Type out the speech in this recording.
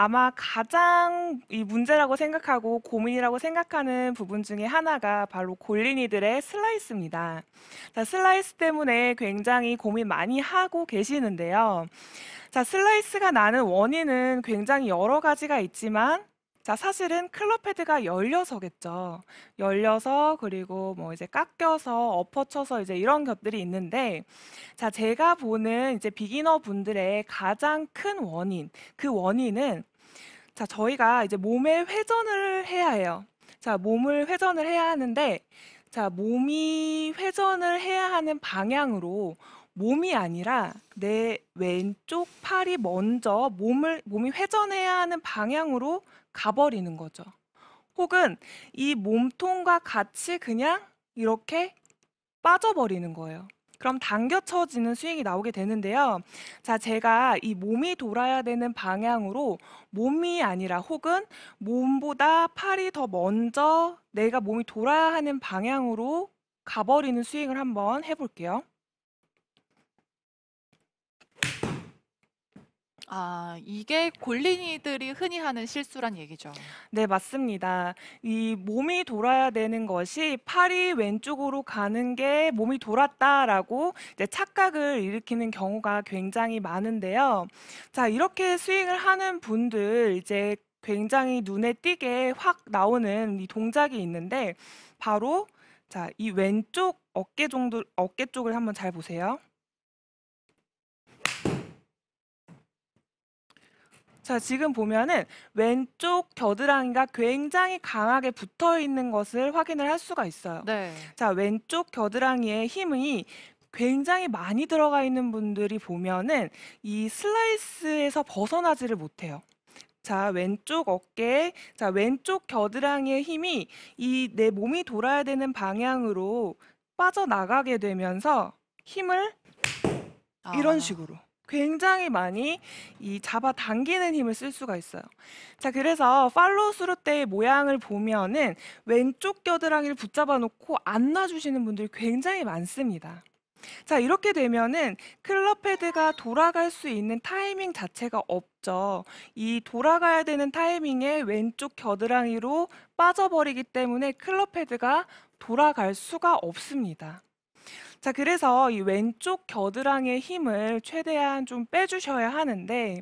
아마 가장 이 문제라고 생각하고 고민이라고 생각하는 부분 중에 하나가 바로 골린이들의 슬라이스입니다. 자, 슬라이스 때문에 굉장히 고민 많이 하고 계시는데요. 자, 슬라이스가 나는 원인은 굉장히 여러 가지가 있지만 자, 사실은 클럽 헤드가 열려서겠죠. 열려서 그리고 뭐 이제 깎여서 엎어쳐서 이제 이런 것들이 있는데 자, 제가 보는 이제 비기너 분들의 가장 큰 원인, 그 원인은 자, 저희가 이제 몸에 회전을 해야 해요. 자, 몸을 회전을 해야 하는데 자, 몸이 회전을 해야 하는 방향으로 몸이 아니라 내 왼쪽 팔이 먼저 몸을 몸이 회전해야 하는 방향으로 가버리는 거죠. 혹은 이 몸통과 같이 그냥 이렇게 빠져버리는 거예요. 그럼 당겨쳐지는 스윙이 나오게 되는데요. 자, 제가 이 몸이 돌아야 되는 방향으로 몸이 아니라 혹은 몸보다 팔이 더 먼저 내가 몸이 돌아야 하는 방향으로 가버리는 스윙을 한번 해볼게요. 아, 이게 골린이들이 흔히 하는 실수란 얘기죠. 네, 맞습니다. 이 몸이 돌아야 되는 것이 팔이 왼쪽으로 가는 게 몸이 돌았다라고 이제 착각을 일으키는 경우가 굉장히 많은데요. 자, 이렇게 스윙을 하는 분들 이제 굉장히 눈에 띄게 확 나오는 이 동작이 있는데 바로 자, 이 왼쪽 어깨 정도 어깨 쪽을 한번 잘 보세요. 자, 지금 보면은 왼쪽 겨드랑이가 굉장히 강하게 붙어 있는 것을 확인을 할 수가 있어요. 네. 자, 왼쪽 겨드랑이에 힘이 굉장히 많이 들어가 있는 분들이 보면은 이 슬라이스에서 벗어나지를 못해요. 자, 왼쪽 어깨, 자, 왼쪽 겨드랑이의 힘이 이 내 몸이 돌아야 되는 방향으로 빠져나가게 되면서 힘을 아. 이런 식으로 굉장히 많이 이 잡아당기는 힘을 쓸 수가 있어요. 자, 그래서 팔로우 스루 때의 모양을 보면은 왼쪽 겨드랑이를 붙잡아 놓고 안 놔주시는 분들이 굉장히 많습니다. 자, 이렇게 되면은 클럽 헤드가 돌아갈 수 있는 타이밍 자체가 없죠. 이 돌아가야 되는 타이밍에 왼쪽 겨드랑이로 빠져버리기 때문에 클럽 헤드가 돌아갈 수가 없습니다. 자, 그래서 이 왼쪽 겨드랑이의 힘을 최대한 좀 빼주셔야 하는데